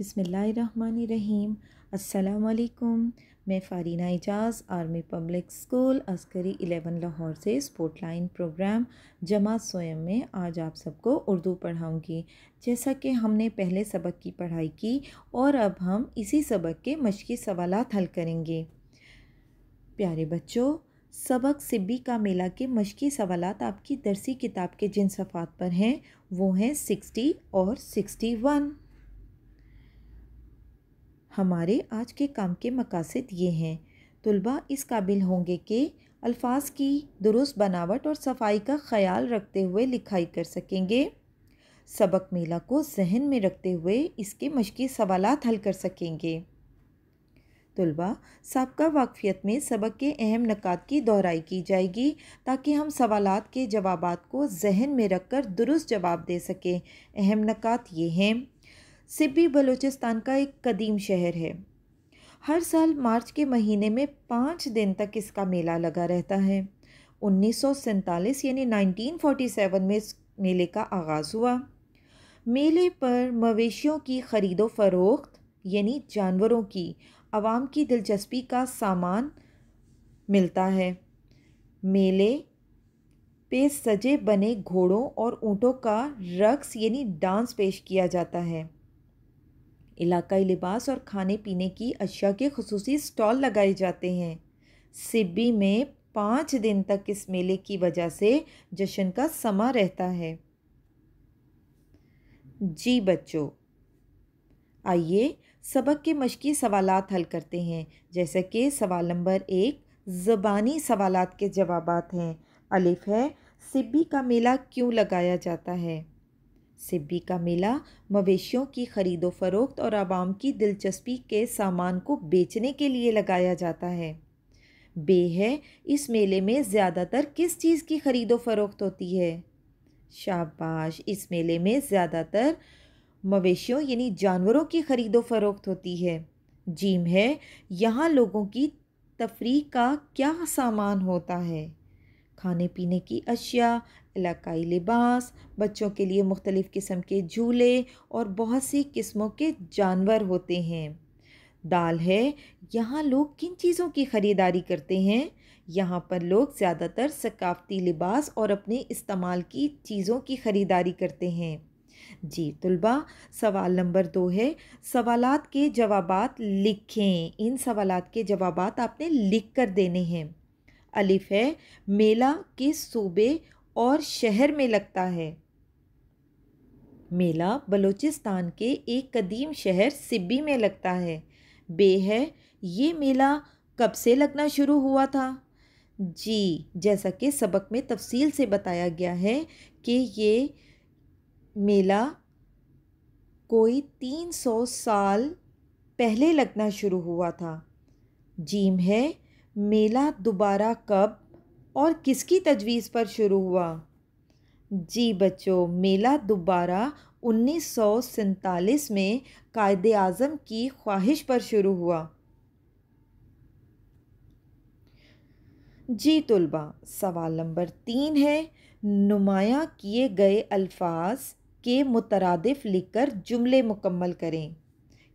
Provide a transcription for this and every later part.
बिसमीम असलकुम मैं Farina Ejaz army public school Askari eleven Lahore से स्पोर्ट लाइन प्रोग्राम जमा स्वयं में आज आप सबको उर्दू पढ़ाऊँगी जैसा कि हमने पहले सबक की पढ़ाई की और अब हम इसी सबक के मशक़ी सवाल हल करेंगे प्यारे बच्चों सबक सिब्बी का मेला के मशक़ी सवाल आपकी दरसी किताब के जिन सफ़ात पर हैं वो हैं सिक्सटी और सिक्सटी वन हमारे आज के काम के मकासद ये हैं तलबा इस काबिल होंगे कि अल्फाज की दुरुस्त बनावट और सफाई का ख्याल रखते हुए लिखाई कर सकेंगे सबक मेला को जहन में रखते हुए इसके मशक़ी सवाल हल कर सकेंगे तलबा सबका वाकफियत में सबक के अहम नकात की दोहराई की जाएगी ताकि हम सवाल के जवाब को जहन में रख कर दुरुस्त जवाब दे सकें अहम नकात ये हैं सिब्बी बलूचिस्तान का एक कदीम शहर है हर साल मार्च के महीने में पाँच दिन तक इसका मेला लगा रहता है उन्नीस यानी 1947 में इस मेले का आगाज़ हुआ मेले पर मवेशियों की ख़रीदो फरोख्त यानी जानवरों की आवाम की दिलचस्पी का सामान मिलता है मेले पे सजे बने घोड़ों और ऊँटों का रक्स यानी डांस पेश किया जाता है इलाकाई लिबास और खाने पीने की अशिया के खसूस स्टॉल लगाए जाते हैं सिब्बी में पाँच दिन तक इस मेले की वजह से जश्न का समा रहता है जी बच्चों आइए सबक के मशकी सवाल हल करते हैं जैसे कि सवाल नंबर एक ज़बानी सवाल के जवाब हैं अलिफ है सिब्बी का मेला क्यों लगाया जाता है सिब्बी का मेला मवेशियों की ख़रीदो फरोख्त और आवाम की दिलचस्पी के सामान को बेचने के लिए लगाया जाता है बे है इस मेले में ज़्यादातर किस चीज़ की ख़रीदो फरोख्त होती है शाबाश इस मेले में ज़्यादातर मवेशियों यानी जानवरों की ख़रीदो फरोख्त होती है जीम है यहाँ लोगों की तफरी का क्या सामान होता है खाने पीने की अशिया इलाकई लिबास बच्चों के लिए मुख्तलिफ़ किस्म के झूले और बहुत सी किस्मों के जानवर होते हैं दाल है यहाँ लोग किन चीज़ों की ख़रीदारी करते हैं यहाँ पर लोग ज़्यादातर सकाफ़ती लिबास और अपने इस्तेमाल की चीज़ों की ख़रीदारी करते हैं जी तलबा सवाल नंबर दो है सवाल के जवाब लिखें इन सवाल के जवाब आपने लिख कर देने हैं अलिफ़ है मेला के सूबे और शहर में लगता है मेला बलूचिस्तान के एक कदीम शहर सिब्बी में लगता है बेहद ये मेला कब से लगना शुरू हुआ था जी जैसा कि सबक में तफसील से बताया गया है कि ये मेला कोई तीन सौ साल पहले लगना शुरू हुआ था जीम है मेला दोबारा कब और किसकी तजवीज़ पर शुरू हुआ जी बच्चों मेला दोबारा उन्नीस में कायद अज़म की ख्वाहिश पर शुरू हुआ जी तलबा सवाल नंबर तीन है नुमाया किए गए अल्फाज के मुतरदफ लिखकर जुमले मुकम्मल करें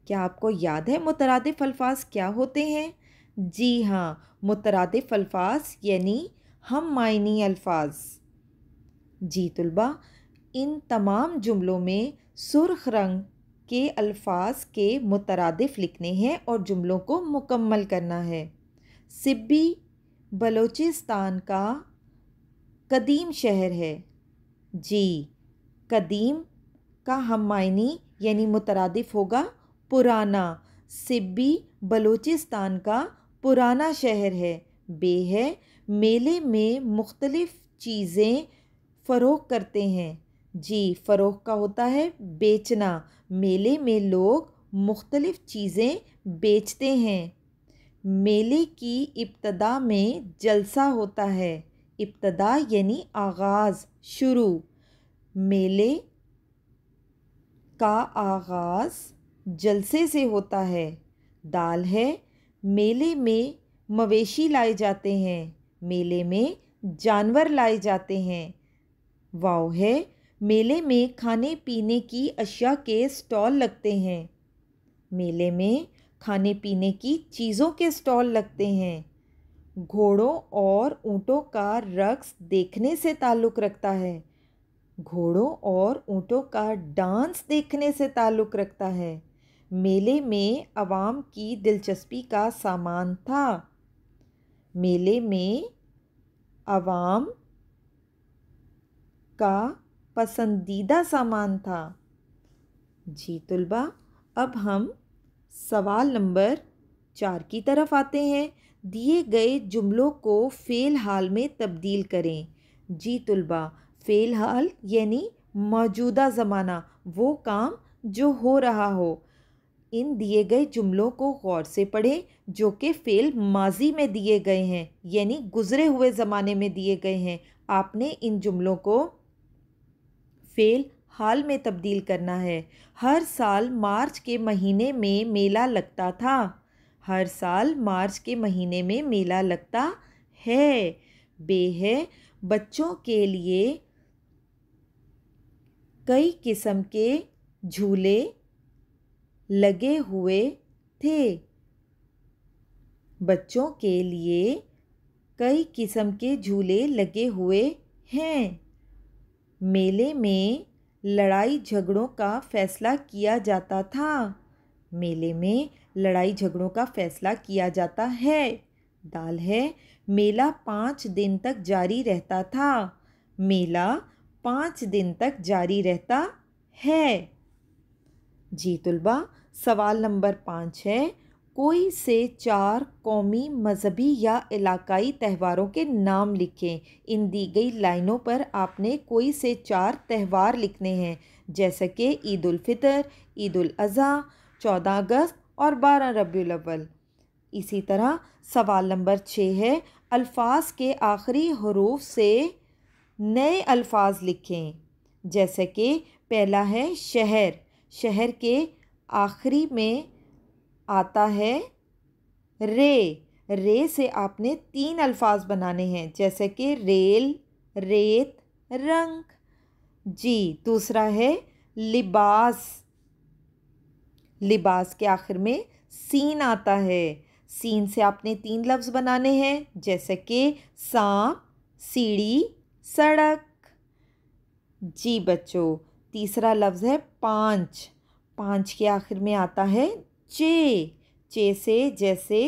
क्या आपको याद है मुतरदफ अल्फाज क्या होते हैं जी हाँ मुतरदफ अल्फाज यानी हम मायनी अल्फाज जी तलबा इन तमाम जुमलों में सुर्ख रंग के अल्फाज के मुतरदफ़ लिखने हैं और जुमलों को मुकम्मल करना है सिब्बी बलोचिस्तान का कदीम शहर है जी कदीम का हम मायनी यानी मुतरदफ़ होगा पुराना सिब्बी बलोचिस्तान का पुराना शहर है बे है मेले में मुख्तलिफ़ चीज़ें फ़रोख करते हैं जी फ़रोख का होता है बेचना मेले में लोग मुख्तलिफ़ चीज़ें बेचते हैं मेले की इब्तदा में जलसा होता है इब्तदा यानी आगाज़ शुरू मेले का आगाज़ जलसे से होता है दाल है मेले में मवेशी लाए जाते हैं मेले में जानवर लाए जाते हैं वाव है मेले में खाने पीने की अशिया के स्टॉल लगते हैं मेले में खाने पीने की चीज़ों के स्टॉल लगते हैं घोड़ों और ऊँटों का रक्स देखने से ताल्लुक़ रखता है घोड़ों और ऊँटों का डांस देखने से ताल्लुक़ रखता है मेले में आवाम की दिलचस्पी का सामान था मेले में आवाम का पसंदीदा सामान था जी तलबा अब हम सवाल नंबर चार की तरफ आते हैं दिए गए जुमलों को फ़ेल हाल में तब्दील करें जी तलबा फ़ेल हाल यानी मौजूदा ज़माना वो काम जो हो रहा हो इन दिए गए जुमलों को गौर से पढ़ें जो कि फ़ेल माजी में दिए गए हैं यानी गुज़रे हुए ज़माने में दिए गए हैं आपने इन जुमलों को फ़ेल हाल में तब्दील करना है हर साल मार्च के महीने में मेला लगता था हर साल मार्च के महीने में मेला लगता है बे है बच्चों के लिए कई किस्म के झूले लगे हुए थे बच्चों के लिए कई किस्म के झूले लगे हुए हैं मेले में लड़ाई झगड़ों का फैसला किया जाता था मेले में लड़ाई झगड़ों का फैसला किया जाता है दाल है मेला पाँच दिन तक जारी रहता था मेला पाँच दिन तक जारी रहता है जी तलबा सवाल नंबर पाँच है कोई से चार कौमी मजहबी या इलाकाई त्यौहारों के नाम लिखें इन दी गई लाइनों पर आपने कोई से चार त्यौहार लिखने हैं जैसे कि ईद ईद अज़ा चौदह अगस्त और बारह रबील इसी तरह सवाल नंबर छः है अल्फाज के आखिरी हरूफ से नए अल्फाज लिखें जैसे कि पहला है शहर शहर के आखिरी में आता है रे रे से आपने तीन अल्फाज बनाने हैं जैसे कि रेल रेत रंग जी दूसरा है लिबास लिबास के आखिर में सीन आता है सीन से आपने तीन लफ्ज़ बनाने हैं जैसे कि सांप सीढ़ी सड़क जी बच्चों तीसरा लफ्ज़ है पाँच पाँच के आखिर में आता है चे चे से जैसे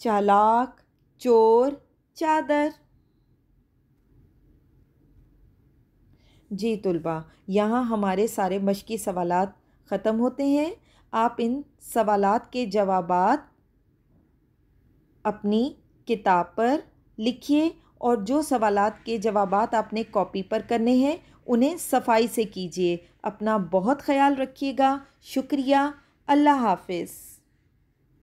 चालाक चोर चादर जी तलबा यहाँ हमारे सारे मशक़ी सवाल ख़त्म होते हैं आप इन सवाल के जवाब अपनी किताब पर लिखिए और जो सवाल के जवाब आपने कॉपी पर करने हैं उन्हें सफाई से कीजिए अपना बहुत ख्याल रखिएगा शुक्रिया अल्लाह हाफिज़